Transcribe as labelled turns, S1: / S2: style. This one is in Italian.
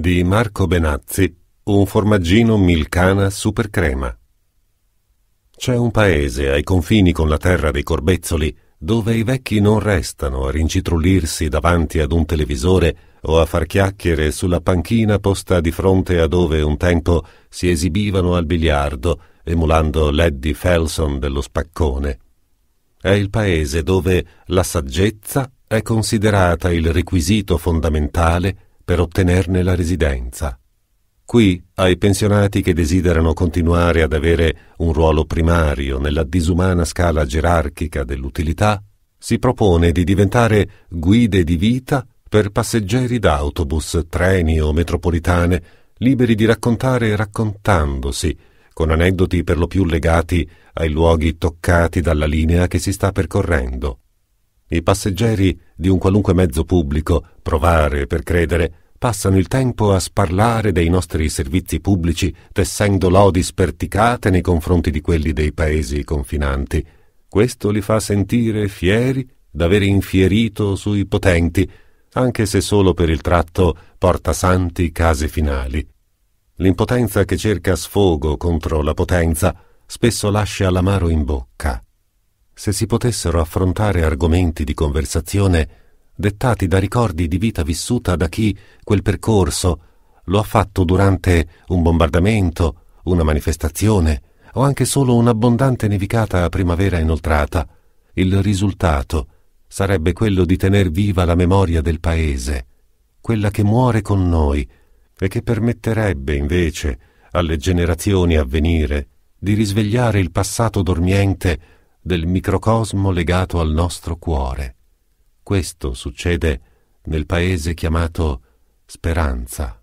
S1: di Marco Benazzi, un formaggino milcana Super Crema. C'è un paese ai confini con la terra dei corbezzoli dove i vecchi non restano a rincitrullirsi davanti ad un televisore o a far chiacchiere sulla panchina posta di fronte a dove un tempo si esibivano al biliardo, emulando l'Eddie Felson dello spaccone. È il paese dove la saggezza è considerata il requisito fondamentale per ottenerne la residenza. Qui ai pensionati che desiderano continuare ad avere un ruolo primario nella disumana scala gerarchica dell'utilità, si propone di diventare guide di vita per passeggeri d'autobus, treni o metropolitane, liberi di raccontare raccontandosi, con aneddoti per lo più legati ai luoghi toccati dalla linea che si sta percorrendo. I passeggeri di un qualunque mezzo pubblico, provare per credere, passano il tempo a sparlare dei nostri servizi pubblici, tessendo lodi sperticate nei confronti di quelli dei paesi confinanti. Questo li fa sentire fieri d'aver infierito sui potenti, anche se solo per il tratto porta santi case finali. L'impotenza che cerca sfogo contro la potenza spesso lascia l'amaro in bocca se si potessero affrontare argomenti di conversazione dettati da ricordi di vita vissuta da chi quel percorso lo ha fatto durante un bombardamento, una manifestazione o anche solo un'abbondante nevicata a primavera inoltrata, il risultato sarebbe quello di tener viva la memoria del paese, quella che muore con noi e che permetterebbe invece alle generazioni a venire di risvegliare il passato dormiente del microcosmo legato al nostro cuore. Questo succede nel paese chiamato Speranza.